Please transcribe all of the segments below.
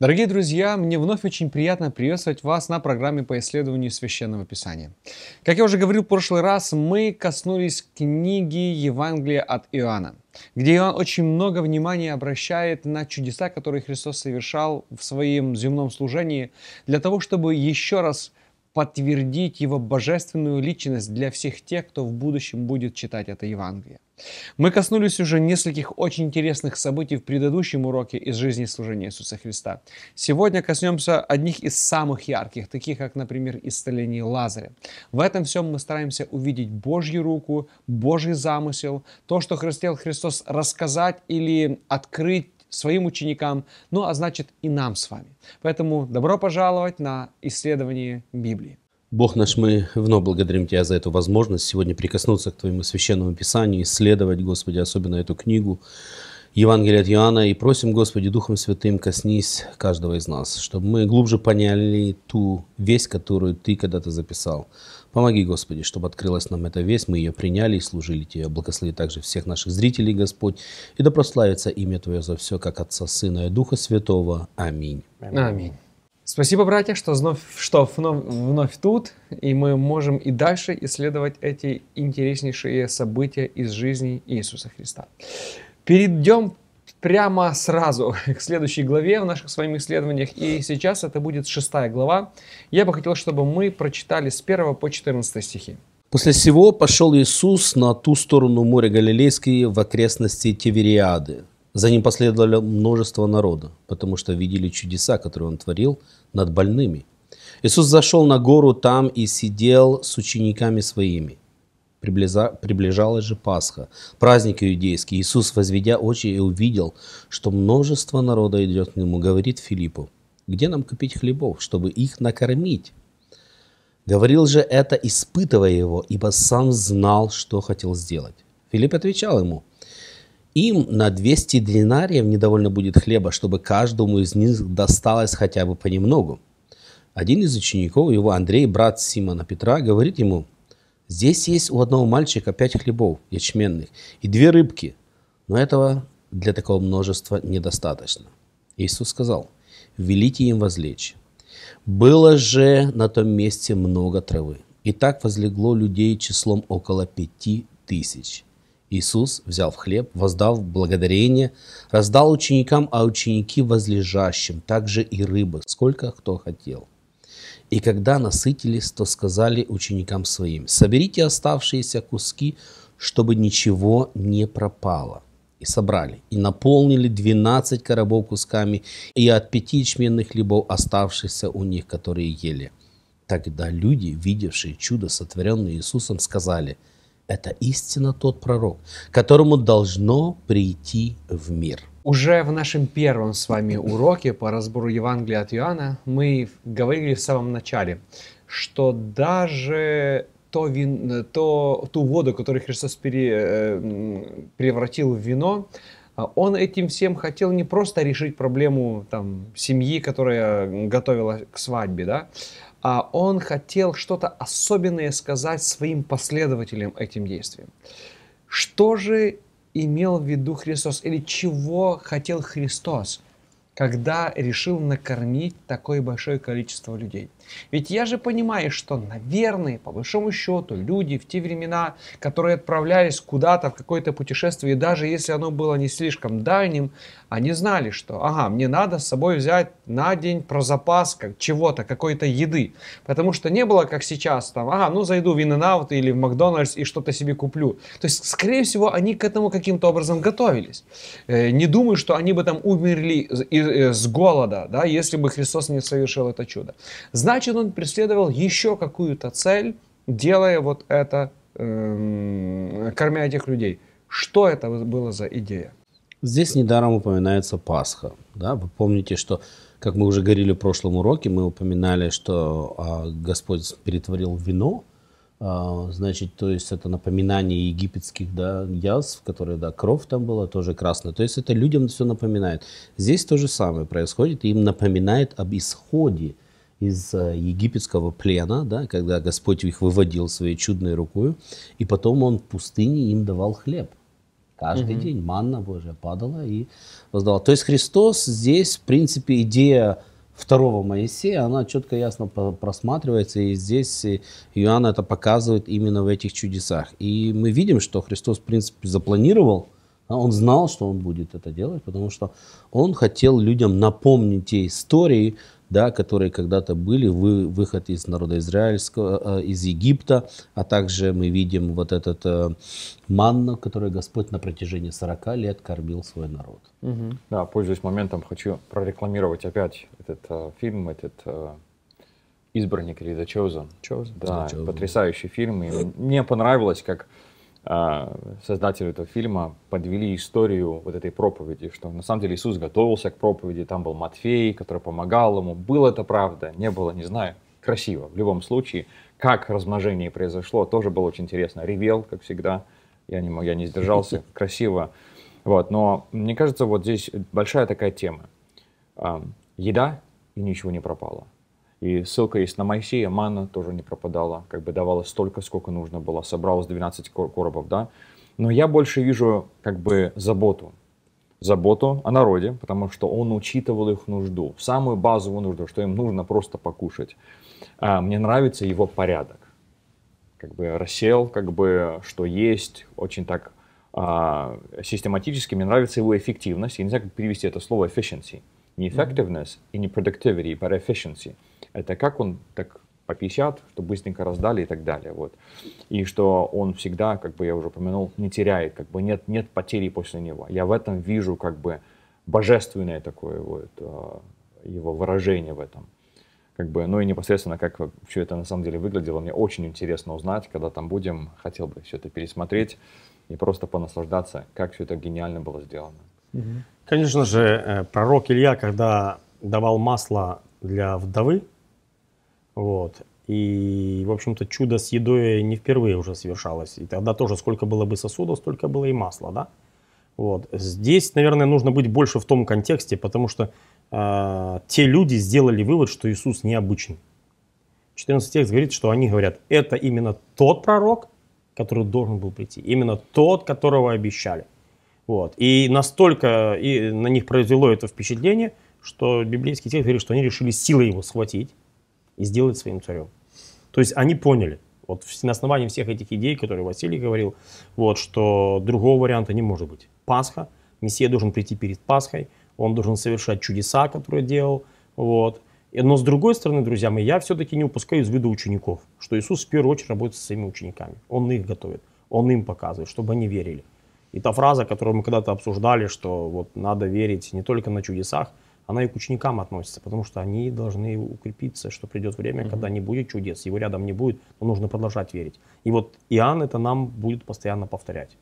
Дорогие друзья, мне вновь очень приятно приветствовать вас на программе по исследованию Священного Писания. Как я уже говорил в прошлый раз, мы коснулись книги Евангелия от Иоанна, где Иоанн очень много внимания обращает на чудеса, которые Христос совершал в своем земном служении, для того, чтобы еще раз подтвердить его божественную личность для всех тех, кто в будущем будет читать это Евангелие. Мы коснулись уже нескольких очень интересных событий в предыдущем уроке из жизни служения Иисуса Христа. Сегодня коснемся одних из самых ярких, таких как, например, исцеление Лазаря. В этом всем мы стараемся увидеть Божью руку, Божий замысел, то, что хотел Христос рассказать или открыть своим ученикам, ну а значит и нам с вами. Поэтому добро пожаловать на исследование Библии. Бог наш, мы вновь благодарим Тебя за эту возможность сегодня прикоснуться к Твоему священному Писанию, исследовать, Господи, особенно эту книгу, Евангелие от Иоанна, и просим, Господи, Духом Святым, коснись каждого из нас, чтобы мы глубже поняли ту весть, которую Ты когда-то записал Помоги, Господи, чтобы открылась нам эта весть, мы ее приняли и служили Тебе. Благослови также всех наших зрителей, Господь, и да прославится имя Твое за все, как Отца, Сына и Духа Святого. Аминь. Аминь. Спасибо, братья, что, вновь, что вновь, вновь тут, и мы можем и дальше исследовать эти интереснейшие события из жизни Иисуса Христа. Перейдем прямо сразу к следующей главе в наших своих исследованиях. И сейчас это будет шестая глава. Я бы хотел, чтобы мы прочитали с 1 по 14 стихи. После всего пошел Иисус на ту сторону моря Галилейские в окрестности Тивериады. За ним последовало множество народа, потому что видели чудеса, которые он творил над больными. Иисус зашел на гору там и сидел с учениками своими приблиза, приближалась же Пасха, праздник иудейский. Иисус, возведя очи, и увидел, что множество народа идет к нему, говорит Филиппу, где нам купить хлебов, чтобы их накормить? Говорил же это, испытывая его, ибо сам знал, что хотел сделать. Филипп отвечал ему, им на 200 динариев недовольно будет хлеба, чтобы каждому из них досталось хотя бы понемногу. Один из учеников его, Андрей, брат Симона Петра, говорит ему – Здесь есть у одного мальчика пять хлебов ячменных и две рыбки, но этого для такого множества недостаточно. Иисус сказал, «Велите им возлечь». Было же на том месте много травы, и так возлегло людей числом около пяти тысяч. Иисус взял хлеб, воздал благодарение, раздал ученикам, а ученики возлежащим, также и рыбы, сколько кто хотел. И когда насытились, то сказали ученикам своим, соберите оставшиеся куски, чтобы ничего не пропало. И собрали, и наполнили двенадцать коробов кусками, и от пяти ячменных хлебов, оставшихся у них, которые ели. Тогда люди, видевшие чудо, сотворенное Иисусом, сказали – это истинно тот пророк, которому должно прийти в мир. Уже в нашем первом с вами уроке по разбору Евангелия от Иоанна мы говорили в самом начале, что даже то вин, то, ту воду, которую Христос пере, э, превратил в вино, э, он этим всем хотел не просто решить проблему там, семьи, которая готовила к свадьбе, да, а он хотел что-то особенное сказать своим последователям этим действием. Что же имел в виду Христос или чего хотел Христос, когда решил накормить такое большое количество людей? Ведь я же понимаю, что, наверное, по большому счету, люди в те времена, которые отправлялись куда-то в какое-то путешествие, даже если оно было не слишком дальним, они знали, что, ага, мне надо с собой взять на день про запас как, чего-то, какой-то еды. Потому что не было, как сейчас, там, ага, ну зайду в in out или в Макдональдс и что-то себе куплю. То есть, скорее всего, они к этому каким-то образом готовились. Э, не думаю, что они бы там умерли э, с голода, да, если бы Христос не совершил это чудо. Значит, он преследовал еще какую-то цель, делая вот это, эм, кормя этих людей. Что это было за идея? Здесь недаром упоминается Пасха. Да? Вы помните, что, как мы уже говорили в прошлом уроке, мы упоминали, что а, Господь перетворил вино, а, значит, то есть это напоминание египетских да, язв, которые, да, кровь там была тоже красная. То есть это людям все напоминает. Здесь то же самое происходит, им напоминает об исходе из э, египетского плена, да, когда Господь их выводил своей чудной рукой, и потом он в пустыне им давал хлеб. Каждый угу. день манна Божья падала и воздавала. То есть Христос здесь, в принципе, идея второго Моисея, она четко ясно просматривается, и здесь Иоанн это показывает именно в этих чудесах. И мы видим, что Христос, в принципе, запланировал, он знал, что он будет это делать, потому что он хотел людям напомнить те истории, да, которые когда-то были, вы, выход из народа израильского, э, э, из Египта, а также мы видим вот этот э, манну, который Господь на протяжении 40 лет кормил свой народ. Угу. Да, пользуясь моментом, хочу прорекламировать опять этот э, фильм, этот э, «Избранник» или «The Chosen». Chosen. Да, Chosen. потрясающий фильм. И мне понравилось, как а, создателю этого фильма подвели историю вот этой проповеди, что на самом деле Иисус готовился к проповеди, там был Матфей, который помогал ему. Было это правда, не было, не знаю. Красиво. В любом случае, как размножение произошло, тоже было очень интересно. Ревел, как всегда. Я не, мог, я не сдержался. Красиво. Вот, но мне кажется, вот здесь большая такая тема. Еда и ничего не пропало. И ссылка есть на Моисея, манна тоже не пропадала, как бы давала столько, сколько нужно было, собралось 12 коробов, да. Но я больше вижу как бы заботу, заботу о народе, потому что он учитывал их нужду, самую базовую нужду, что им нужно просто покушать. А мне нравится его порядок. Как бы рассел, как бы что есть, очень так а, систематически. Мне нравится его эффективность. Я не знаю, как перевести это слово efficiency. Не effectiveness и не productivity, but efficiency – это как он так по 50, что быстренько раздали и так далее. Вот. И что он всегда, как бы я уже упомянул, не теряет, как бы нет, нет потери после него. Я в этом вижу как бы божественное такое вот а, его выражение в этом. Как бы, ну и непосредственно, как все это на самом деле выглядело, мне очень интересно узнать, когда там будем. Хотел бы все это пересмотреть и просто понаслаждаться, как все это гениально было сделано. Конечно же, э, пророк Илья, когда давал масло для вдовы, вот. И, в общем-то, чудо с едой не впервые уже совершалось. И тогда тоже сколько было бы сосудов, столько было и масла, да? Вот. Здесь, наверное, нужно быть больше в том контексте, потому что э, те люди сделали вывод, что Иисус необычен. 14 текст говорит, что они говорят, это именно тот пророк, который должен был прийти, именно тот, которого обещали. Вот. И настолько и на них произвело это впечатление, что библейский текст говорит, что они решили силой его схватить и сделать своим царем. То есть они поняли, вот на основании всех этих идей, которые Василий говорил, вот, что другого варианта не может быть. Пасха, Мессия должен прийти перед Пасхой, он должен совершать чудеса, которые делал, вот. Но с другой стороны, друзья мои, я все-таки не упускаю из виду учеников, что Иисус в первую очередь работает со своими учениками. Он их готовит, он им показывает, чтобы они верили. И та фраза, которую мы когда-то обсуждали, что вот надо верить не только на чудесах, она и к ученикам относится, потому что они должны укрепиться, что придет время, когда не будет чудес, его рядом не будет, но нужно продолжать верить. И вот Иоанн это нам будет постоянно повторять.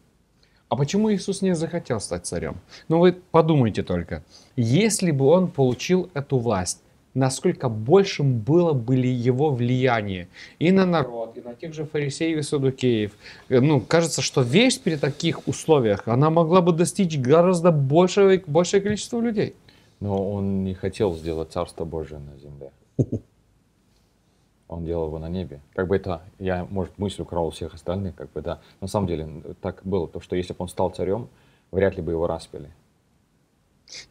А почему Иисус не захотел стать царем? Ну вы подумайте только, если бы он получил эту власть, насколько большим было бы его влияние и на народ, и на тех же фарисеев и садукеев. Ну, кажется, что вещь при таких условиях, она могла бы достичь гораздо большего, большее количество людей. Но он не хотел сделать Царство Божие на земле. Он делал его на небе. Как бы это, я, может, мысль украл у всех остальных, как бы, да. На самом деле, так было, то, что если бы он стал царем, вряд ли бы его распили.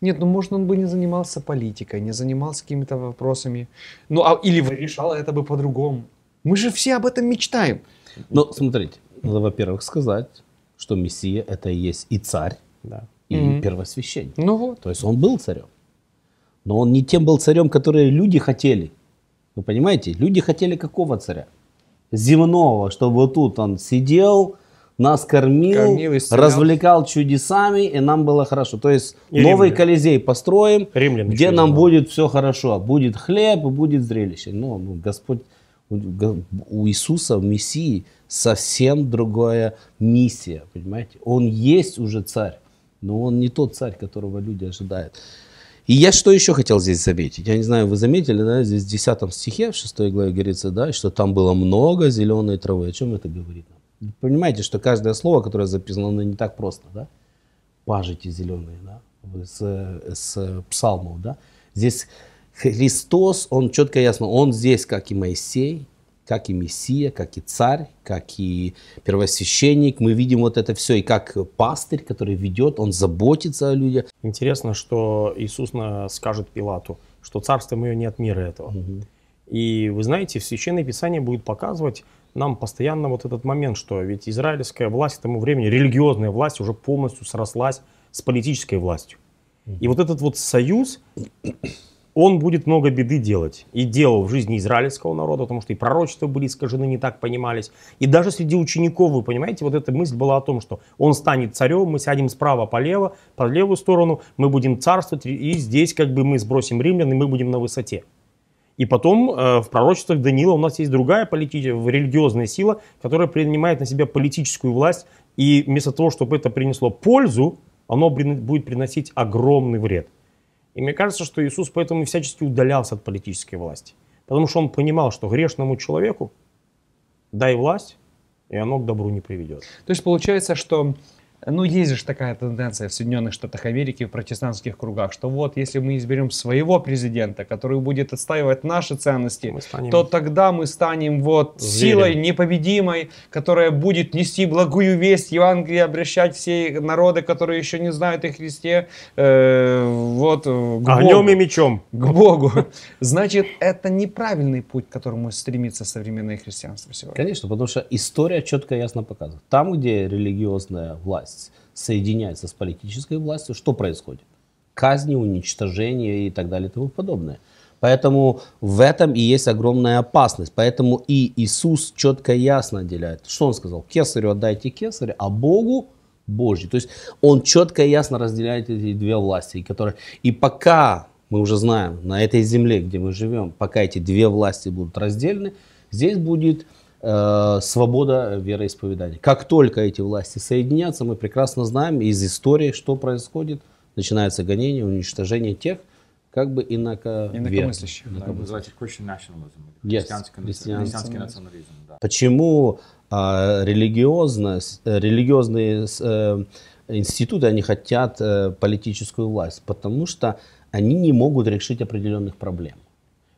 Нет, ну, может, он бы не занимался политикой, не занимался какими-то вопросами. Ну, а, или решал это бы по-другому. Мы же все об этом мечтаем. Но ну, смотрите, надо, во-первых, сказать, что Мессия это и есть и царь, да, и mm-hmm. первосвященник. Ну вот. То есть он был царем. Но он не тем был царем, который люди хотели. Вы понимаете? Люди хотели какого царя? Земного, чтобы вот тут он сидел, нас кормил, кормил развлекал чудесами, и нам было хорошо. То есть и новый римлян. Колизей построим, римлян где нам было. будет все хорошо. Будет хлеб будет зрелище. Но ну, Господь, у Иисуса, в Мессии, совсем другая миссия, понимаете? Он есть уже царь, но он не тот царь, которого люди ожидают. И я что еще хотел здесь заметить? Я не знаю, вы заметили, да, здесь в 10 стихе, в 6 главе говорится, да, что там было много зеленой травы. О чем это говорит понимаете, что каждое слово, которое записано, оно не так просто, да? Пажите зеленые, да? С, с псалмов, да? Здесь Христос, он четко ясно, он здесь, как и Моисей, как и Мессия, как и царь, как и первосвященник. Мы видим вот это все. И как пастырь, который ведет, он заботится о людях. Интересно, что Иисус скажет Пилату, что царство мое не от мира этого. Угу. И вы знаете, Священное Писание будет показывать нам постоянно вот этот момент, что ведь израильская власть к тому времени, религиозная власть уже полностью срослась с политической властью. И вот этот вот союз он будет много беды делать. И делал в жизни израильского народа, потому что и пророчества были искажены, не так понимались. И даже среди учеников, вы понимаете, вот эта мысль была о том, что он станет царем, мы сядем справа по лево, по левую сторону, мы будем царствовать, и здесь как бы мы сбросим римлян, и мы будем на высоте. И потом э, в пророчествах Даниила у нас есть другая политическая, религиозная сила, которая принимает на себя политическую власть, и вместо того, чтобы это принесло пользу, оно будет приносить огромный вред. И мне кажется, что Иисус поэтому всячески удалялся от политической власти. Потому что он понимал, что грешному человеку дай власть, и оно к добру не приведет. То есть получается, что ну, есть же такая тенденция в Соединенных Штатах Америки, в протестантских кругах, что вот, если мы изберем своего президента, который будет отстаивать наши ценности, станем... то тогда мы станем вот Звери. силой непобедимой, которая будет нести благую весть Евангелие, обращать все народы, которые еще не знают о Христе, э, вот, э, к Огнем Богу. и мечом. К Богу. Значит, это неправильный путь, к которому стремится современное христианство сегодня. Конечно, потому что история четко и ясно показывает. Там, где религиозная власть, власть соединяется с политической властью, что происходит? Казни, уничтожения и так далее и тому подобное. Поэтому в этом и есть огромная опасность. Поэтому и Иисус четко и ясно отделяет. Что он сказал? Кесарю отдайте кесарю, а Богу Божий. То есть он четко и ясно разделяет эти две власти. Которые... И пока мы уже знаем, на этой земле, где мы живем, пока эти две власти будут разделены, здесь будет Э, свобода вероисповедания. Как только эти власти соединятся, мы прекрасно знаем из истории, что происходит. Начинается гонение, уничтожение тех, как бы инако... инакомыслящих. Называется Christian nationalism, христианский, yes, христианский национализм. Да. Почему а, религиозность, э, религиозные э, институты, они хотят э, политическую власть? Потому что они не могут решить определенных проблем.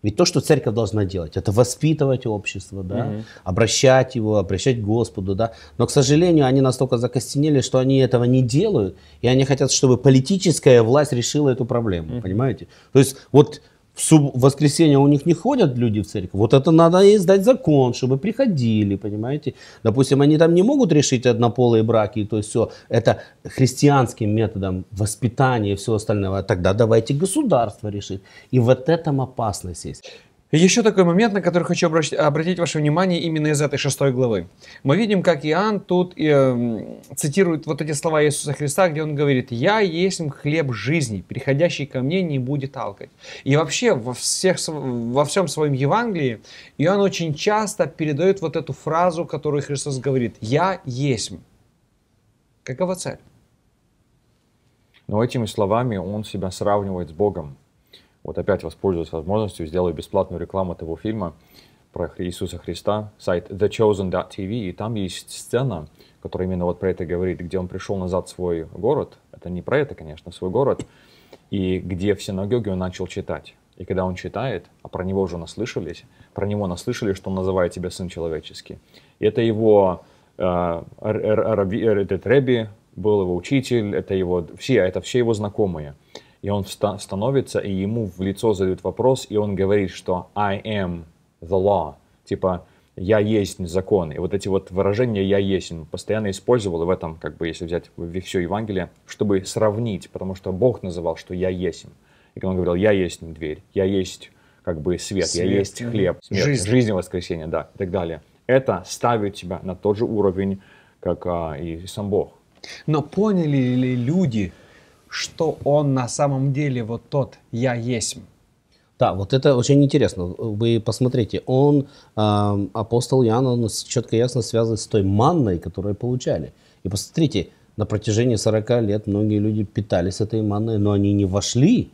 Ведь то, что церковь должна делать, это воспитывать общество, да, угу. обращать его, обращать к Господу, да. Но, к сожалению, они настолько закостенели, что они этого не делают, и они хотят, чтобы политическая власть решила эту проблему, угу. понимаете? То есть вот в суб... воскресенье у них не ходят люди в церковь. Вот это надо издать закон, чтобы приходили, понимаете? Допустим, они там не могут решить однополые браки, то есть все. Это христианским методом воспитания и всего остального. Тогда давайте государство решит. И вот этом опасность есть. Еще такой момент, на который хочу обратить, ваше внимание именно из этой шестой главы. Мы видим, как Иоанн тут э, цитирует вот эти слова Иисуса Христа, где он говорит, «Я есть хлеб жизни, приходящий ко мне не будет алкать». И вообще во, всех, во всем своем Евангелии Иоанн очень часто передает вот эту фразу, которую Христос говорит, «Я есть». Какова цель? Но этими словами он себя сравнивает с Богом. Вот опять воспользуюсь возможностью, сделаю бесплатную рекламу того фильма про Иисуса Христа, сайт thechosen.tv, и там есть сцена, которая именно вот про это говорит, где он пришел назад в свой город, это не про это, конечно, свой город, и где в синагоге он начал читать. И когда он читает, а про него уже наслышались, про него наслышали, что он называет себя сын человеческий. это его э, этот Рэби, был его учитель, это его все, это все его знакомые и он становится, и ему в лицо задают вопрос, и он говорит, что I am the law, типа я есть закон. И вот эти вот выражения «я есть» он постоянно использовал, в этом, как бы, если взять все Евангелие, чтобы сравнить, потому что Бог называл, что «я есть». И он говорил «я есть дверь», «я есть как бы свет, свет. я есть хлеб, смерть, жизнь. жизнь воскресенье, да, и так далее. Это ставит тебя на тот же уровень, как а, и сам Бог. Но поняли ли люди, что он на самом деле вот тот «я есть». Да, вот это очень интересно. Вы посмотрите, он, э, апостол Иоанн, он четко и ясно связан с той манной, которую получали. И посмотрите, на протяжении 40 лет многие люди питались этой манной, но они не вошли.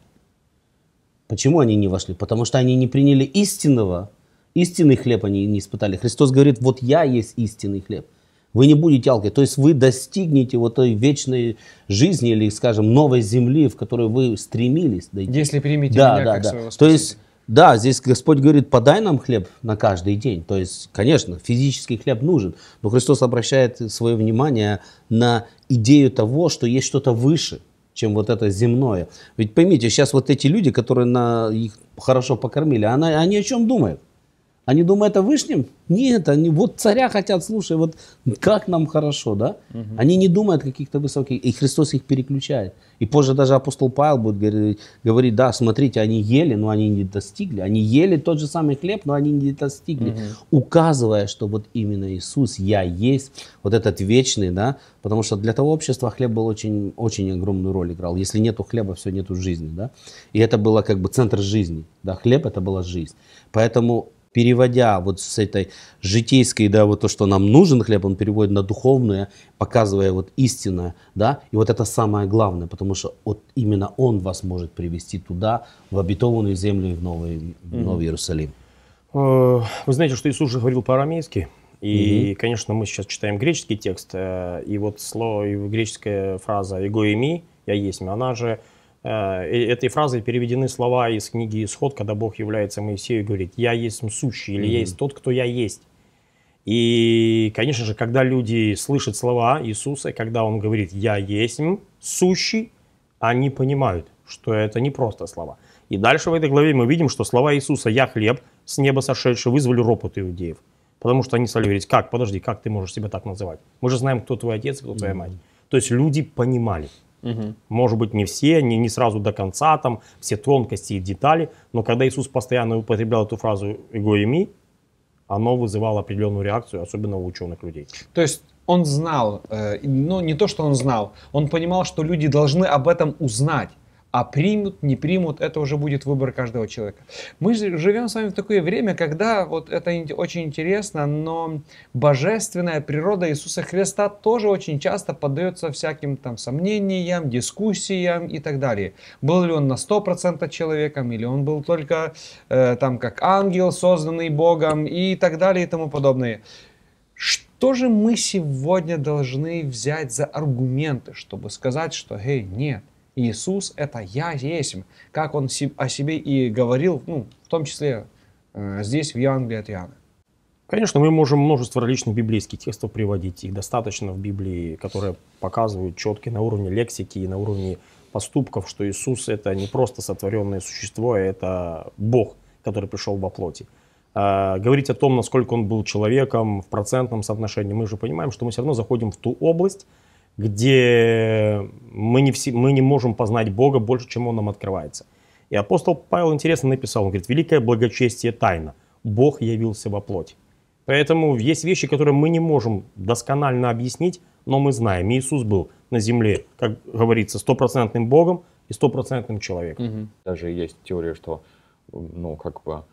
Почему они не вошли? Потому что они не приняли истинного, истинный хлеб они не испытали. Христос говорит, вот я есть истинный хлеб. Вы не будете алки. То есть вы достигнете вот той вечной жизни или, скажем, новой земли, в которой вы стремились дойти. Если примите да, меня да, как да. своего спасителя. То есть да, здесь Господь говорит, подай нам хлеб на каждый день. То есть, конечно, физический хлеб нужен, но Христос обращает свое внимание на идею того, что есть что-то выше, чем вот это земное. Ведь поймите, сейчас вот эти люди, которые на, их хорошо покормили, она, они о чем думают? Они думают о Вышнем? Нет, они вот царя хотят, слушай, вот как нам хорошо, да? Угу. Они не думают каких-то высоких, и Христос их переключает. И позже даже апостол Павел будет говорить, говорить да, смотрите, они ели, но они не достигли. Они ели тот же самый хлеб, но они не достигли. Угу. Указывая, что вот именно Иисус, я есть, вот этот вечный, да, потому что для того общества хлеб был очень, очень огромную роль играл. Если нету хлеба, все, нету жизни, да. И это было как бы центр жизни, да, хлеб это была жизнь. Поэтому переводя вот с этой житейской, да, вот то, что нам нужен хлеб, он переводит на духовное, показывая вот истинное, да, и вот это самое главное, потому что вот именно он вас может привести туда, в обетованную землю и в Новый, mm-hmm. Иерусалим. Э, вы знаете, что Иисус же говорил по-арамейски, и, mm-hmm. конечно, мы сейчас читаем греческий текст, э, и вот слово, греческая фраза «его «я есть», она же Э, этой фразой переведены слова из книги «Исход», когда Бог является Моисею и говорит «Я есть сущий» или «Я есть тот, кто я есть». И, конечно же, когда люди слышат слова Иисуса, когда Он говорит «Я есть сущий», они понимают, что это не просто слова. И дальше в этой главе мы видим, что слова Иисуса «Я хлеб» с неба сошедший вызвали ропот иудеев. Потому что они стали говорить «Как? Подожди, как ты можешь себя так называть? Мы же знаем, кто твой отец, кто твоя мать». То есть люди понимали. Угу. Может быть, не все, не, не сразу до конца, там все тонкости и детали. Но когда Иисус постоянно употреблял эту фразу «его ими», оно вызывало определенную реакцию, особенно у ученых людей. То есть он знал, э, ну не то, что он знал, он понимал, что люди должны об этом узнать. А примут, не примут, это уже будет выбор каждого человека. Мы живем с вами в такое время, когда вот это очень интересно, но божественная природа Иисуса Христа тоже очень часто поддается всяким там сомнениям, дискуссиям и так далее. Был ли он на 100% человеком, или он был только э, там как ангел, созданный Богом и так далее и тому подобное. Что же мы сегодня должны взять за аргументы, чтобы сказать, что, эй, нет, Иисус – это «Я есть», как он о себе и говорил, ну, в том числе э, здесь, в Евангелии от Иоанна. Конечно, мы можем множество различных библейских текстов приводить. Их достаточно в Библии, которые показывают четко на уровне лексики и на уровне поступков, что Иисус – это не просто сотворенное существо, а это Бог, который пришел во плоти. А, говорить о том, насколько он был человеком в процентном соотношении, мы же понимаем, что мы все равно заходим в ту область, где мы не, все, мы не можем познать Бога больше, чем Он нам открывается. И апостол Павел интересно написал, он говорит, «Великое благочестие тайна. Бог явился во плоть». Поэтому есть вещи, которые мы не можем досконально объяснить, но мы знаем. Иисус был на земле, как говорится, стопроцентным Богом и стопроцентным человеком. Угу. Даже есть теория, что, ну, как бы,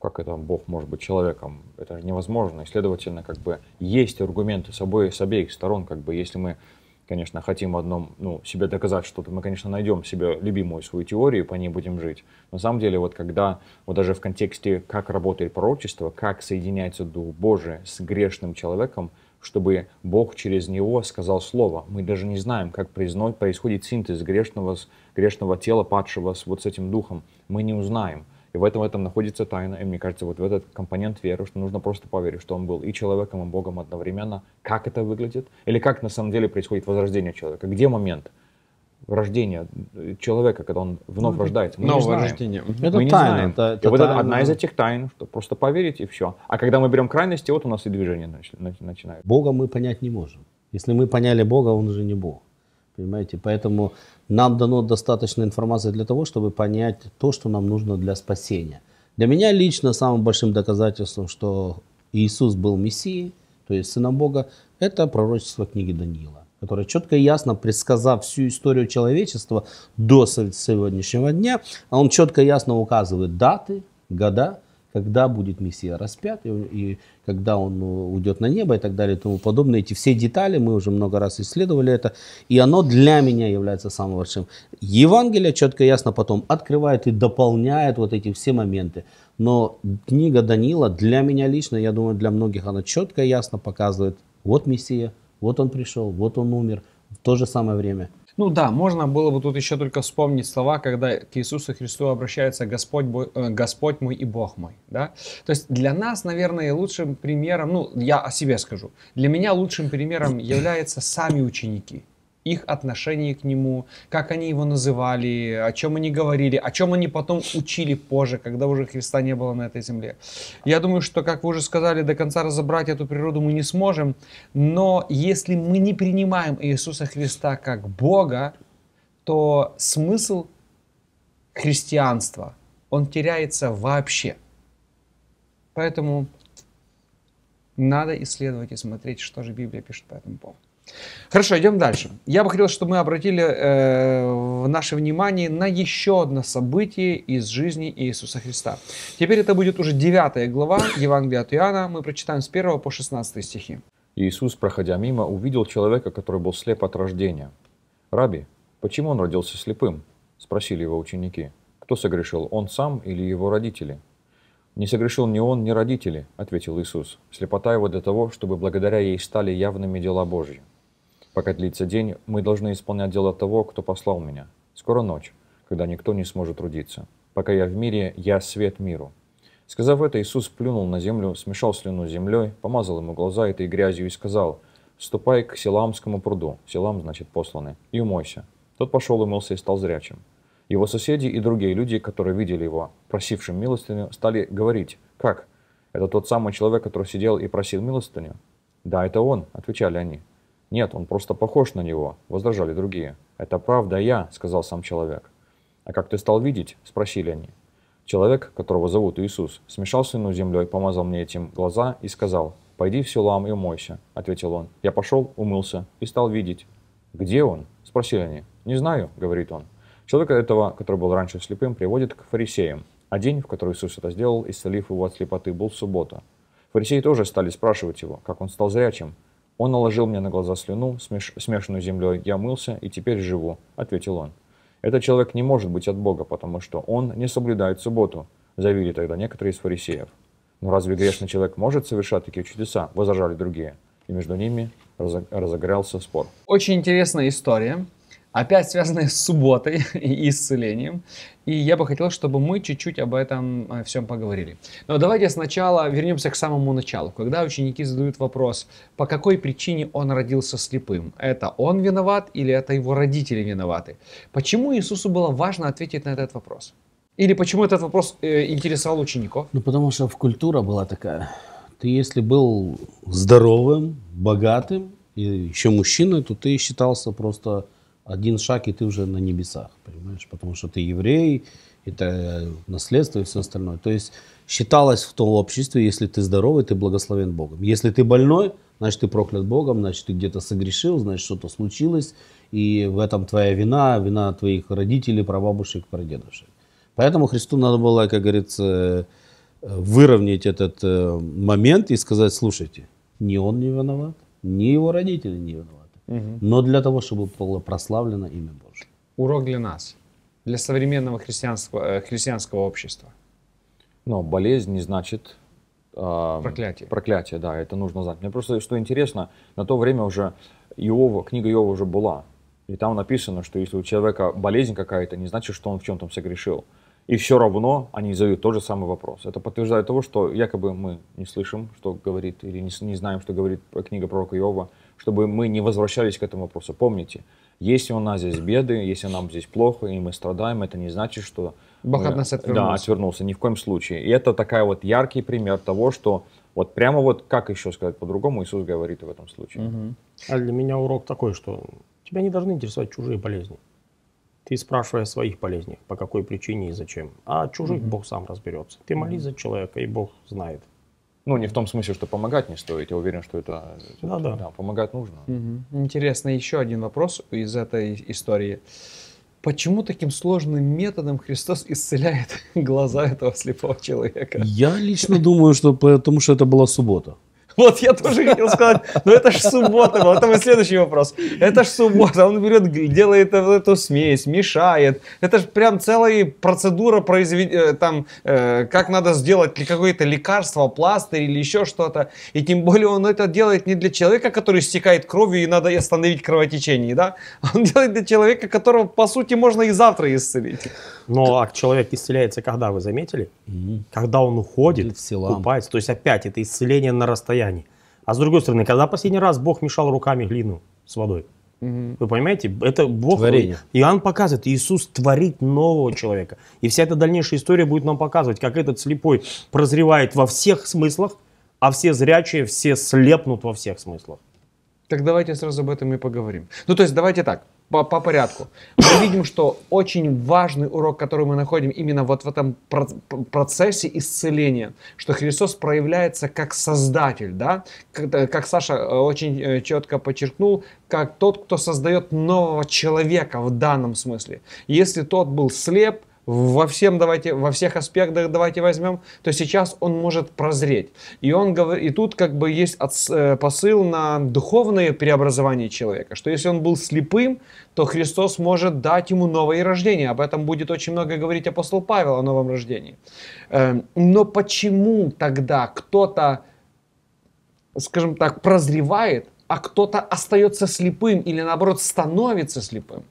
как это Бог может быть человеком? Это же невозможно. И, следовательно, как бы, есть аргументы с, обоих, с обеих сторон, как бы, если мы конечно, хотим в одном, ну, себе доказать что-то, мы, конечно, найдем себе любимую свою теорию, по ней будем жить. Но на самом деле, вот когда, вот даже в контексте, как работает пророчество, как соединяется Дух Божий с грешным человеком, чтобы Бог через него сказал слово. Мы даже не знаем, как происходит синтез грешного, грешного тела, падшего с, вот с этим духом. Мы не узнаем. И в этом в этом находится тайна. И мне кажется, вот в этот компонент веры, что нужно просто поверить, что он был и человеком, и Богом одновременно. Как это выглядит? Или как на самом деле происходит возрождение человека? Где момент? рождения человека, когда он вновь ну, рождается. Мы Новое рождение. Это мы тайна. Не знаем. Это, это, и вот это одна из этих тайн, что просто поверить и все. А когда мы берем крайности, вот у нас и движение начинает. Бога мы понять не можем. Если мы поняли Бога, он уже не Бог. Понимаете? Поэтому нам дано достаточно информации для того, чтобы понять то, что нам нужно для спасения. Для меня лично самым большим доказательством, что Иисус был Мессией, то есть Сыном Бога, это пророчество книги Даниила, которое четко и ясно, предсказав всю историю человечества до сегодняшнего дня, он четко и ясно указывает даты, года, когда будет Мессия распят, и, и когда он э, уйдет на небо и так далее и тому подобное. Эти все детали, мы уже много раз исследовали это, и оно для меня является самым большим. Евангелие четко и ясно потом открывает и дополняет вот эти все моменты. Но книга Данила для меня лично, я думаю, для многих она четко и ясно показывает, вот Мессия, вот он пришел, вот он умер в то же самое время – ну да, можно было бы тут еще только вспомнить слова, когда к Иисусу Христу обращается Господь, бой, э, Господь мой и Бог мой. Да? То есть для нас, наверное, лучшим примером, ну я о себе скажу, для меня лучшим примером являются сами ученики их отношение к нему, как они его называли, о чем они говорили, о чем они потом учили позже, когда уже Христа не было на этой земле. Я думаю, что, как вы уже сказали, до конца разобрать эту природу мы не сможем, но если мы не принимаем Иисуса Христа как Бога, то смысл христианства, он теряется вообще. Поэтому надо исследовать и смотреть, что же Библия пишет по этому поводу. Хорошо, идем дальше. Я бы хотел, чтобы мы обратили э, наше внимание на еще одно событие из жизни Иисуса Христа. Теперь это будет уже 9 глава Евангелия от Иоанна. Мы прочитаем с 1 по 16 стихи. Иисус, проходя мимо, увидел человека, который был слеп от рождения. «Раби, почему он родился слепым?» – спросили его ученики. «Кто согрешил, он сам или его родители?» «Не согрешил ни он, ни родители», – ответил Иисус. «Слепота его для того, чтобы благодаря ей стали явными дела Божьи». Пока длится день, мы должны исполнять дело того, кто послал меня. Скоро ночь, когда никто не сможет трудиться. Пока я в мире, я свет миру. Сказав это, Иисус плюнул на землю, смешал слюну с землей, помазал ему глаза этой грязью и сказал, «Ступай к Селамскому пруду» — Селам значит «посланный» — «и умойся». Тот пошел и мылся и стал зрячим. Его соседи и другие люди, которые видели его, просившим милостыню, стали говорить, «Как? Это тот самый человек, который сидел и просил милостыню?» «Да, это он», — отвечали они. «Нет, он просто похож на него», — возражали другие. «Это правда я», — сказал сам человек. «А как ты стал видеть?» — спросили они. Человек, которого зовут Иисус, смешал свину землей, помазал мне этим глаза и сказал, «Пойди в селам и умойся», — ответил он. Я пошел, умылся и стал видеть. «Где он?» — спросили они. «Не знаю», — говорит он. Человек этого, который был раньше слепым, приводит к фарисеям. А день, в который Иисус это сделал, исцелив его от слепоты, был суббота. Фарисеи тоже стали спрашивать его, как он стал зрячим, он наложил мне на глаза слюну, смеш... смешанную землей. Я мылся и теперь живу», — ответил он. «Этот человек не может быть от Бога, потому что он не соблюдает субботу», — заявили тогда некоторые из фарисеев. «Но разве грешный человек может совершать такие чудеса?» — возражали другие. И между ними разогрелся спор. Очень интересная история опять связанные с субботой и исцелением. И я бы хотел, чтобы мы чуть-чуть об этом э, всем поговорили. Но давайте сначала вернемся к самому началу. Когда ученики задают вопрос, по какой причине он родился слепым? Это он виноват или это его родители виноваты? Почему Иисусу было важно ответить на этот вопрос? Или почему этот вопрос э, интересовал учеников? Ну, потому что в культура была такая. Ты если был здоровым, богатым, и еще мужчиной, то ты считался просто один шаг, и ты уже на небесах, понимаешь? Потому что ты еврей, это наследство и все остальное. То есть считалось в том обществе, если ты здоровый, ты благословен Богом. Если ты больной, значит ты проклят Богом, значит ты где-то согрешил, значит что-то случилось, и в этом твоя вина, вина твоих родителей, прабабушек, прадедушек. Поэтому Христу надо было, как говорится, э, выровнять этот э, момент и сказать, слушайте, ни он не виноват, ни его родители не виноваты но для того, чтобы было прославлено имя Божье. Урок для нас, для современного христианского, э, христианского общества. Но болезнь не значит э, проклятие. Проклятие, да, это нужно знать. Мне просто что интересно, на то время уже Иова, книга Иова уже была. И там написано, что если у человека болезнь какая-то, не значит, что он в чем-то согрешил. И все равно они задают тот же самый вопрос. Это подтверждает того, что якобы мы не слышим, что говорит, или не, не знаем, что говорит книга пророка Иова, чтобы мы не возвращались к этому вопросу. Помните, если у нас здесь беды, если нам здесь плохо и мы страдаем, это не значит, что... Бог мы, от нас отвернулся. Да, отвернулся, ни в коем случае. И это такая вот яркий пример того, что вот прямо вот, как еще сказать по-другому, Иисус говорит в этом случае. Угу. А для меня урок такой, что тебя не должны интересовать чужие болезни. Ты спрашивай о своих болезнях, по какой причине и зачем. А чужих угу. Бог сам разберется. Ты молись угу. за человека, и Бог знает. Ну, не в том смысле, что помогать не стоит. Я уверен, что это... Ну, да. да. Помогать нужно. Угу. Интересно, еще один вопрос из этой истории. Почему таким сложным методом Христос исцеляет глаза этого слепого человека? Я лично думаю, что потому что это была суббота. Вот я тоже хотел сказать, но это ж суббота была. это мой следующий вопрос. Это ж суббота. Он берет, делает эту смесь, мешает. Это ж прям целая процедура произведения, э, там, э, как надо сделать какое-то лекарство, пластырь или еще что-то. И тем более он это делает не для человека, который стекает кровью и надо остановить кровотечение, да? Он делает для человека, которого, по сути, можно и завтра исцелить. Ну, а человек исцеляется когда, вы заметили? Когда он уходит, купается. То есть опять это исцеление на расстоянии. А с другой стороны, когда последний раз Бог мешал руками глину с водой? Вы понимаете? Это Бог. Творение. Иоанн показывает, Иисус творит нового человека. И вся эта дальнейшая история будет нам показывать, как этот слепой прозревает во всех смыслах, а все зрячие, все слепнут во всех смыслах. Так давайте сразу об этом и поговорим. Ну, то есть давайте так, по, по порядку. Мы видим, что очень важный урок, который мы находим именно вот в этом процессе исцеления, что Христос проявляется как Создатель, да? Как, э, как Саша э, очень э, четко подчеркнул, как тот, кто создает нового человека в данном смысле. Если тот был слеп, во всем давайте, во всех аспектах давайте возьмем, то сейчас он может прозреть. И он говорит, и тут как бы есть э, посыл на духовное преобразование человека, что если он был слепым, то Христос может дать ему новое рождение. Об этом будет очень много говорить апостол Павел о новом рождении. Эм, но почему тогда кто-то, скажем так, прозревает, а кто-то остается слепым или наоборот становится слепым?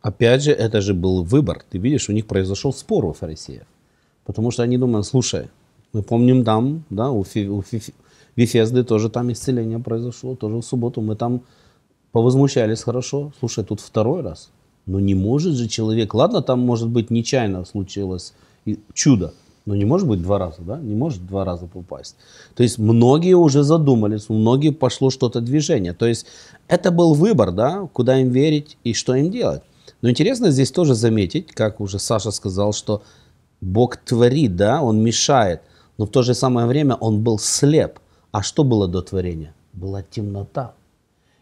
Опять же, это же был выбор. Ты видишь, у них произошел спор у фарисеев. Потому что они думают, слушай, мы помним там, да, у, Фи, у Фи, Вифезды тоже там исцеление произошло, тоже в субботу мы там повозмущались хорошо. Слушай, тут второй раз. Но не может же человек, ладно, там может быть нечаянно случилось чудо, но не может быть два раза, да? Не может два раза попасть. То есть многие уже задумались, у многих пошло что-то движение. То есть это был выбор, да, куда им верить и что им делать. Но интересно здесь тоже заметить, как уже Саша сказал, что Бог творит, да, Он мешает, но в то же самое время Он был слеп. А что было до творения? Была темнота.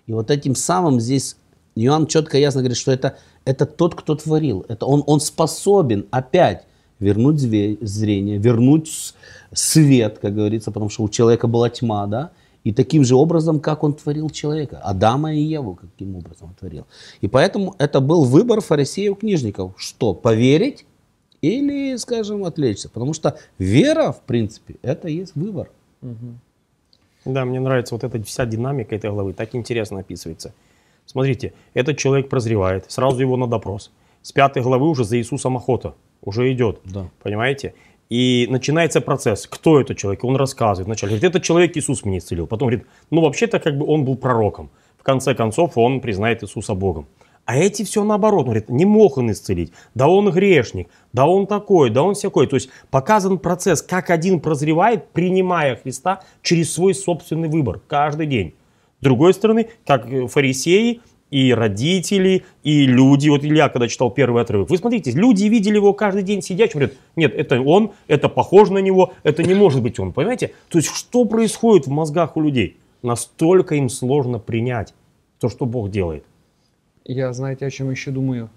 И вот этим самым здесь Иоанн четко ясно говорит, что это, это тот, кто творил. Это он, он способен опять вернуть зрение, вернуть свет, как говорится, потому что у человека была тьма, да, и таким же образом, как он творил человека. Адама и Еву каким образом творил. И поэтому это был выбор фарисеев-книжников. Что, поверить или, скажем, отвлечься? Потому что вера, в принципе, это есть выбор. Угу. Да, мне нравится вот эта вся динамика этой главы. Так интересно описывается. Смотрите, этот человек прозревает, сразу его на допрос. С пятой главы уже за Иисусом охота уже идет. Да. Понимаете? И начинается процесс. Кто этот человек? Он рассказывает вначале. Говорит, этот человек Иисус меня исцелил. Потом говорит, ну вообще-то как бы он был пророком. В конце концов он признает Иисуса Богом. А эти все наоборот. Он говорит, не мог он исцелить. Да он грешник. Да он такой. Да он всякой. То есть показан процесс, как один прозревает, принимая Христа через свой собственный выбор каждый день. С другой стороны, как э, фарисеи и родители, и люди. Вот Илья, когда читал первый отрывок, вы смотрите, люди видели его каждый день сидящим, говорят, нет, это он, это похоже на него, это не может быть он, понимаете? То есть что происходит в мозгах у людей? Настолько им сложно принять то, что Бог делает. Я, знаете, о чем еще думаю?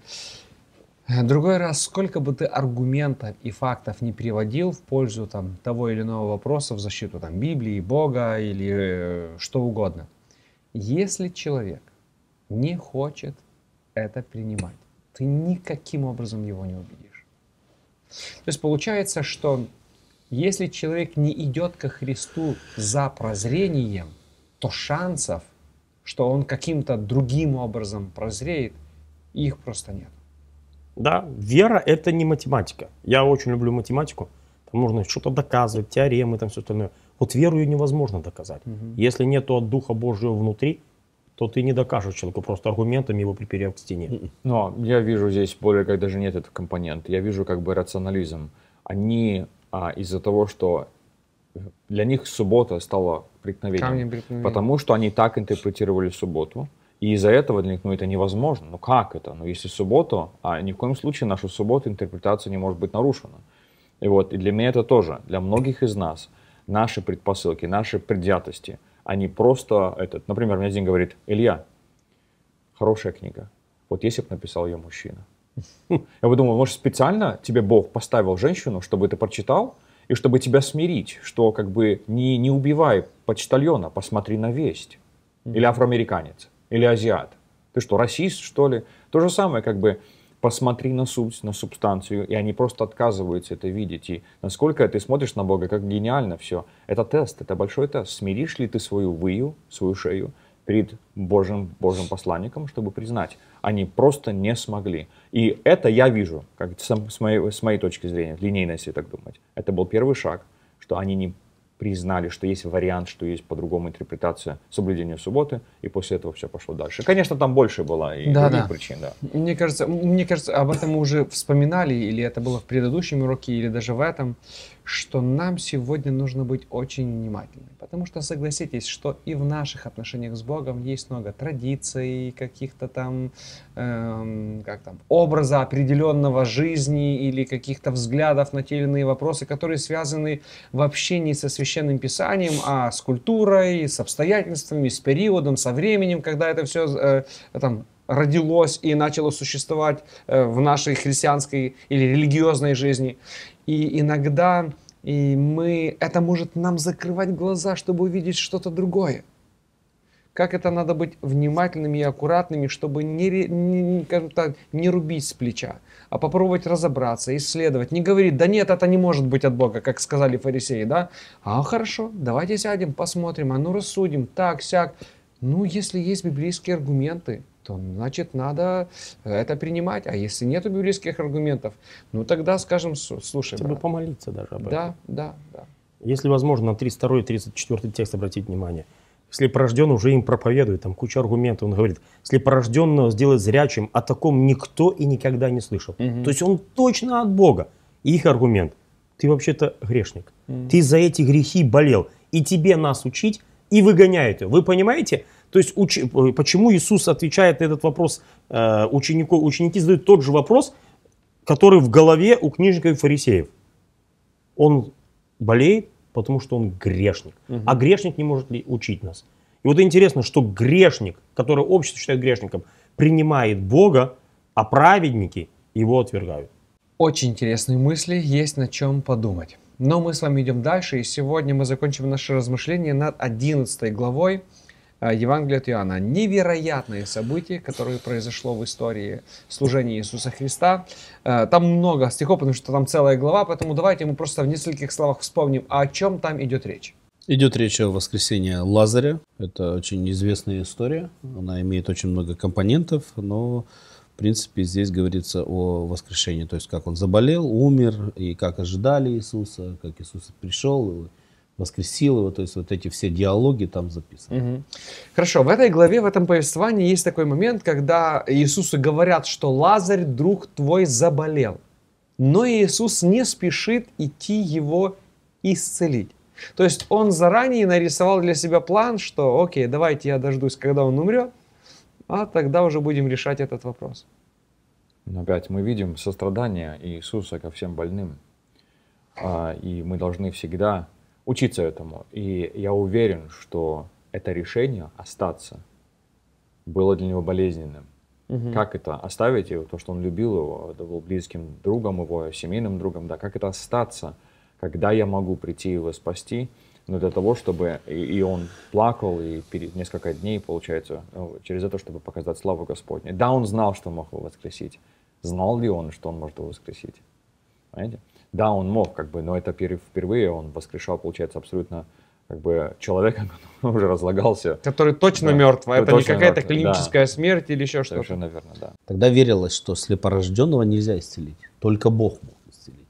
Другой раз, сколько бы ты аргументов и фактов не приводил в пользу там, того или иного вопроса в защиту там, Библии, Бога или э, что угодно, если человек не хочет это принимать. Ты никаким образом его не убедишь. То есть получается, что если человек не идет ко Христу за прозрением, то шансов, что он каким-то другим образом прозреет, их просто нет. Да, вера – это не математика. Я очень люблю математику. Там нужно что-то доказывать, теоремы, там все остальное. Вот верую невозможно доказать. Угу. Если нету от Духа Божьего внутри – то ты не докажешь человеку просто аргументами его приперев к стене. Но я вижу здесь более как даже нет этот компонент. Я вижу как бы рационализм. Они а, из-за того, что э, для них суббота стала преткновением, преткновения. потому что они так интерпретировали субботу. И из-за этого для них, ну, это невозможно. Ну, как это? Ну, если субботу, а ни в коем случае нашу субботу интерпретация не может быть нарушена. И вот, и для меня это тоже, для многих из нас, наши предпосылки, наши предвзятости – а не просто этот. Например, мне один говорит, Илья, хорошая книга. Вот если бы написал ее мужчина. Я бы думал, может, специально тебе Бог поставил женщину, чтобы ты прочитал, и чтобы тебя смирить, что как бы не, не убивай почтальона, посмотри на весть. Или афроамериканец, или азиат. Ты что, расист, что ли? То же самое, как бы, посмотри на суть, на субстанцию, и они просто отказываются это видеть. И насколько ты смотришь на Бога, как гениально все. Это тест, это большой тест. Смиришь ли ты свою выю, свою шею перед Божьим, Божьим посланником, чтобы признать, они просто не смогли. И это я вижу, как с моей, с моей точки зрения, линейно, если так думать. Это был первый шаг, что они не признали, что есть вариант, что есть по-другому интерпретация соблюдения субботы, и после этого все пошло дальше. Конечно, там больше было и да, других да. причин, да. Мне кажется, мне кажется, об этом мы уже вспоминали, или это было в предыдущем уроке, или даже в этом, что нам сегодня нужно быть очень внимательными. Потому что согласитесь, что и в наших отношениях с Богом есть много традиций, каких-то там, эм, как там, образа определенного жизни или каких-то взглядов на те или иные вопросы, которые связаны вообще не со священным писанием, а с культурой, с обстоятельствами, с периодом, со временем, когда это все э, там родилось и начало существовать э, в нашей христианской или религиозной жизни. И иногда и мы, это может нам закрывать глаза, чтобы увидеть что-то другое. Как это надо быть внимательными и аккуратными, чтобы не, не, скажем так, не рубить с плеча, а попробовать разобраться, исследовать. Не говорить, да нет, это не может быть от Бога, как сказали фарисеи, да? А хорошо, давайте сядем, посмотрим, а ну рассудим, так, сяк. Ну, если есть библейские аргументы, то значит надо э, это принимать. А если нет библейских аргументов, ну тогда скажем, слушай. Хотя бы помолиться даже об этом. Да, да, да. Если возможно, на 32 и 34 текст обратить внимание. Если порожден, уже им проповедует, там куча аргументов. Он говорит, если порожденного сделать зрячим, о таком никто и никогда не слышал. Угу. То есть он точно от Бога. И их аргумент, ты вообще-то грешник. Угу. Ты за эти грехи болел. И тебе нас учить, и выгоняют. Вы понимаете? То есть уч... Э, почему Иисус отвечает на этот вопрос э, ученику? Ученики задают тот же вопрос, который в голове у книжников и фарисеев. Он болеет, потому что он грешник. Угу. А грешник не может ли учить нас? И вот интересно, что грешник, который общество считает грешником, принимает Бога, а праведники его отвергают. Очень интересные мысли, есть на чем подумать. Но мы с вами идем дальше, и сегодня мы закончим наше размышление над 11 главой а, Евангелие от Иоанна. Невероятное событие, которое произошло в истории служения Иисуса Христа. А, там много стихов, потому что там целая глава, поэтому давайте мы просто в нескольких словах вспомним, о чем там идет речь. Идет речь о воскресении Лазаря. Это очень известная история. Она имеет очень много компонентов, но в принципе здесь говорится о воскрешении. То есть как он заболел, умер, и как ожидали Иисуса, как Иисус пришел, и воскресил его, то есть вот эти все диалоги там записаны. Угу. Хорошо, в этой главе, в этом повествовании есть такой момент, когда Иисусу говорят, что Лазарь, друг твой, заболел. Но Иисус не спешит идти его исцелить. То есть он заранее нарисовал для себя план, что окей, давайте я дождусь, когда он умрет, а тогда уже будем решать этот вопрос. Но опять мы видим сострадание Иисуса ко всем больным. А, и мы должны всегда учиться этому. И я уверен, что это решение остаться было для него болезненным. Угу. Как это оставить его, то, что он любил его, это был близким другом его, семейным другом, да, как это остаться, когда я могу прийти его спасти, но для того, чтобы и, и он плакал, и перед несколько дней, получается, ну, через это, чтобы показать славу Господню. Да, он знал, что мог его воскресить. Знал ли он, что он может его воскресить? Понимаете? Да, он мог, как бы, но это впервые он воскрешал, получается, абсолютно как бы человек уже разлагался. Который точно да. мертв, а это не какая-то клиническая да. смерть или еще что-то. Совершенно да. Тогда верилось, что слепорожденного нельзя исцелить, только Бог мог исцелить.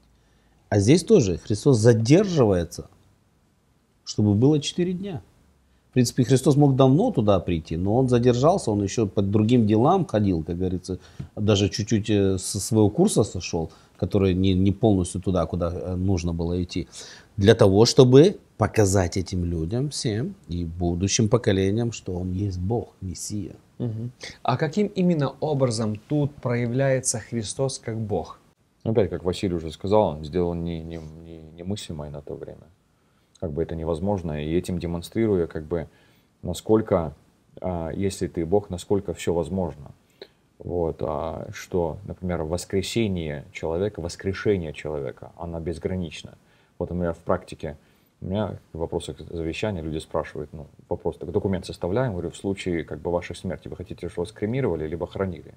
А здесь тоже Христос задерживается, чтобы было 4 дня. В принципе, Христос мог давно туда прийти, но он задержался, он еще под другим делам ходил, как говорится, даже чуть-чуть э, со своего курса сошел, который не, не полностью туда, куда э, нужно было идти, для того, чтобы показать этим людям всем и будущим поколениям, что он есть Бог, Мессия. Угу. А каким именно образом тут проявляется Христос как Бог? Опять, как Василий уже сказал, он сделал не, не, не, немыслимое на то время как бы это невозможно. И этим демонстрируя, как бы, насколько, а, если ты Бог, насколько все возможно. Вот, а, что, например, воскресение человека, воскрешение человека, она безгранична. Вот, у меня в практике у меня в вопросах завещания люди спрашивают, ну, вопрос, так документ составляем, говорю, в случае как бы вашей смерти вы хотите, чтобы вас кремировали, либо хоронили?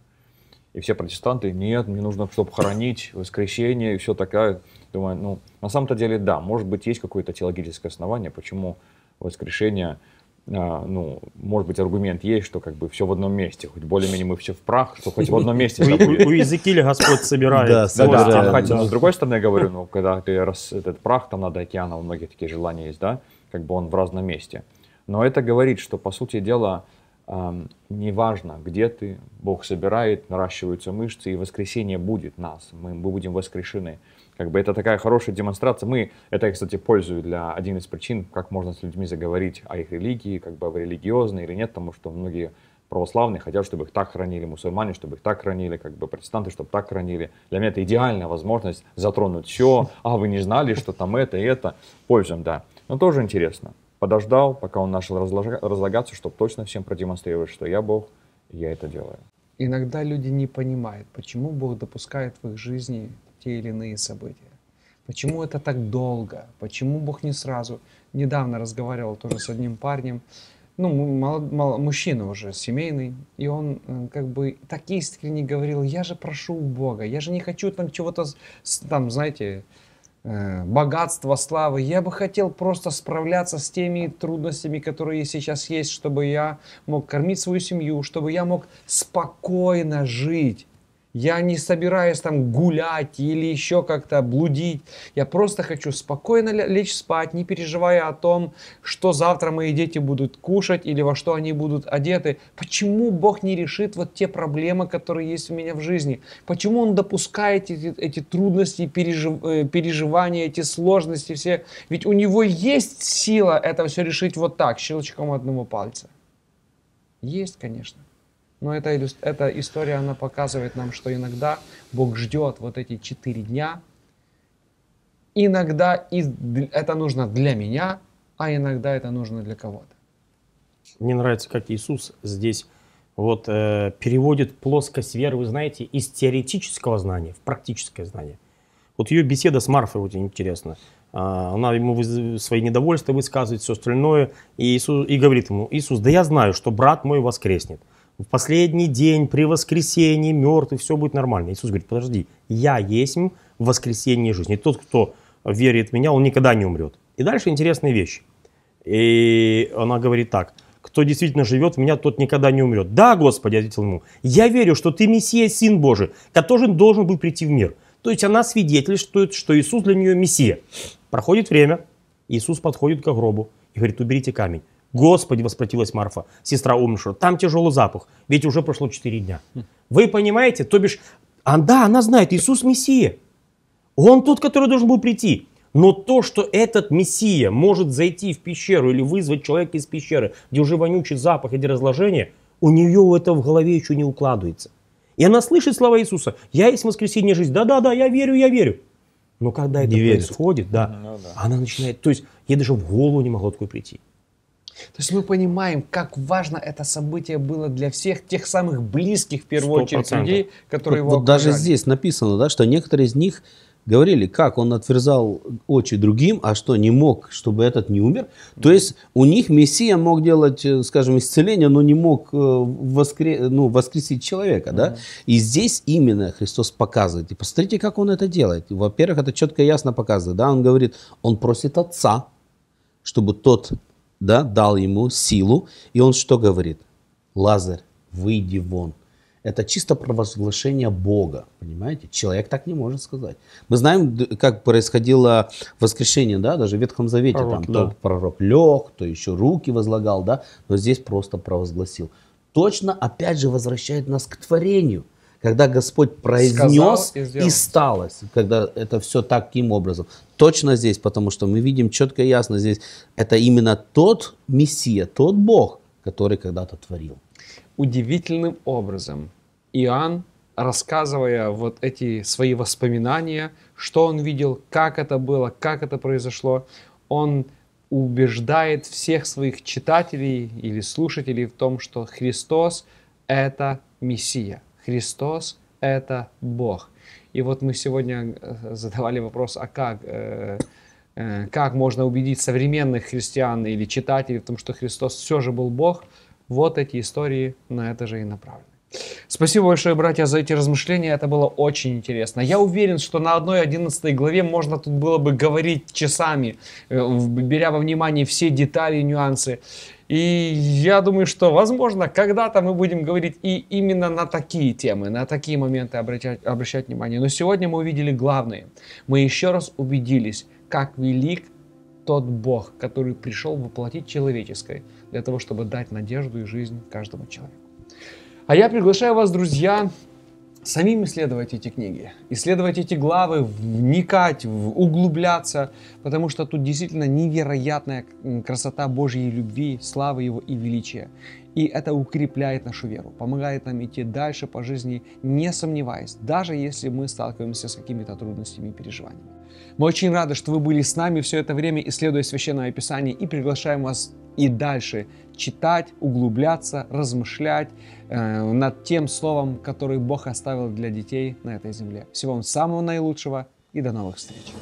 И все протестанты, нет, мне нужно, чтобы хоронить, воскресенье и все такое. Думаю, ну, на самом-то деле, да, может быть, есть какое-то теологическое основание, почему воскрешение, а, ну, может быть, аргумент есть, что как бы все в одном месте, хоть более-менее мы все в прах, что хоть в одном месте. У Иезекииля Господь собирает. Да, собирает. Но с другой стороны, я говорю, ну, когда ты раз этот прах, там надо океана, у многих такие желания есть, да, как бы он в разном месте. Но это говорит, что, по сути дела, неважно, где ты, Бог собирает, наращиваются мышцы, и воскресение будет нас, мы, мы будем воскрешены. Как бы это такая хорошая демонстрация. Мы, это, кстати, пользую для один из причин, как можно с людьми заговорить о их религии, как бы религиозной или нет, потому что многие православные хотят, чтобы их так хранили, мусульмане, чтобы их так хранили, как бы протестанты, чтобы так хранили. Для меня это идеальная возможность затронуть все, а вы не знали, что там это и это. Пользуем, да. Но тоже интересно подождал, пока он начал разлагаться, чтобы точно всем продемонстрировать, что я Бог, и я это делаю. Иногда люди не понимают, почему Бог допускает в их жизни те или иные события. Почему это так долго? Почему Бог не сразу? Недавно разговаривал тоже с одним парнем, ну, молод, молод, мужчина уже семейный, и он э, как бы так искренне говорил, я же прошу у Бога, я же не хочу там чего-то, там, знаете, Э, богатства, славы. Я бы хотел просто справляться с теми трудностями, которые сейчас есть, чтобы я мог кормить свою семью, чтобы я мог спокойно жить. Я не собираюсь там гулять или еще как-то блудить. Я просто хочу спокойно лечь спать, не переживая о том, что завтра мои дети будут кушать или во что они будут одеты. Почему Бог не решит вот те проблемы, которые есть у меня в жизни? Почему Он допускает эти, эти трудности, пережив, э, переживания, эти сложности все? Ведь у Него есть сила это все решить вот так, щелчком одного пальца. Есть, конечно. Но эта, эта история, она показывает нам, что иногда Бог ждет вот эти четыре дня. Иногда и это нужно для меня, а иногда это нужно для кого-то. Мне нравится, как Иисус здесь вот э, переводит плоскость веры, вы знаете, из теоретического знания в практическое знание. Вот ее беседа с Марфой очень интересна. Она ему свои недовольства высказывает, все остальное. И, Иисус, и говорит ему, Иисус, да я знаю, что брат мой воскреснет в последний день, при воскресении, мертвый, все будет нормально. Иисус говорит, подожди, я есть в воскресенье жизни. Тот, кто верит в меня, он никогда не умрет. И дальше интересные вещи. И она говорит так, кто действительно живет в меня, тот никогда не умрет. Да, Господи, ответил ему, я верю, что ты Мессия, Сын Божий, который должен был прийти в мир. То есть она свидетельствует, что Иисус для нее Мессия. Проходит время, Иисус подходит к гробу и говорит, уберите камень. Господи, воспротилась Марфа, сестра умершего, там тяжелый запах, ведь уже прошло четыре дня. Вы понимаете, то бишь, а, да, она знает, Иисус Мессия. Он тот, который должен был прийти. Но то, что этот Мессия может зайти в пещеру или вызвать человека из пещеры, где уже вонючий запах и разложение, у нее это в голове еще не укладывается. И она слышит слова Иисуса. Я есть воскресенье жизнь. Да-да-да, я верю, я верю. Но когда это не происходит, да, ну, да, она начинает, то есть ей даже в голову не могло такое прийти. То есть мы понимаем, как важно это событие было для всех тех самых близких, в первую 100%. очередь, людей, которые вот, его вот Даже здесь написано, да, что некоторые из них говорили, как он отверзал очи другим, а что не мог, чтобы этот не умер. То есть у них Мессия мог делать, э, скажем, исцеление, но не мог э, воскре... ну, воскресить человека. Да? И здесь именно Христос показывает. И посмотрите, как он это делает. Во-первых, это четко и ясно показывает. Да? Он говорит, он просит Отца, чтобы тот да, дал ему силу, и он что говорит? Лазарь, выйди вон. Это чисто провозглашение Бога, понимаете? Человек так не может сказать. Мы знаем, как происходило воскрешение, да, даже в Ветхом Завете. Пророк, там, да. То пророк лег, то еще руки возлагал, да, но здесь просто провозгласил. Точно, опять же, возвращает нас к творению – когда Господь произнес и, и сталось, когда это все таким образом. Точно здесь, потому что мы видим четко и ясно здесь, это именно тот Мессия, тот Бог, который когда-то творил. Удивительным образом Иоанн, рассказывая вот эти свои воспоминания, что он видел, как это было, как это произошло, он убеждает всех своих читателей или слушателей в том, что Христос – это Мессия – Христос – это Бог. И вот мы сегодня э, задавали вопрос, а как, э, э, как можно убедить современных христиан или читателей в том, что Христос все же был Бог. Вот эти истории на это же и направлены. Спасибо большое, братья, за эти размышления. Это было очень интересно. Я уверен, что на одной 11 главе можно тут было бы говорить часами, беря во внимание все детали и нюансы. И я думаю, что, возможно, когда-то мы будем говорить и именно на такие темы, на такие моменты обращать, обращать внимание. Но сегодня мы увидели главное. Мы еще раз убедились, как велик тот Бог, который пришел воплотить человеческое, для того, чтобы дать надежду и жизнь каждому человеку. А я приглашаю вас, друзья, самим исследовать эти книги, исследовать эти главы, вникать, углубляться, потому что тут действительно невероятная красота Божьей любви, славы Его и величия. И это укрепляет нашу веру, помогает нам идти дальше по жизни, не сомневаясь, даже если мы сталкиваемся с какими-то трудностями и переживаниями. Мы очень рады, что вы были с нами все это время, исследуя Священное Писание, и приглашаем вас и дальше читать, углубляться, размышлять э, над тем словом, которое Бог оставил для детей на этой земле. Всего вам самого наилучшего и до новых встреч!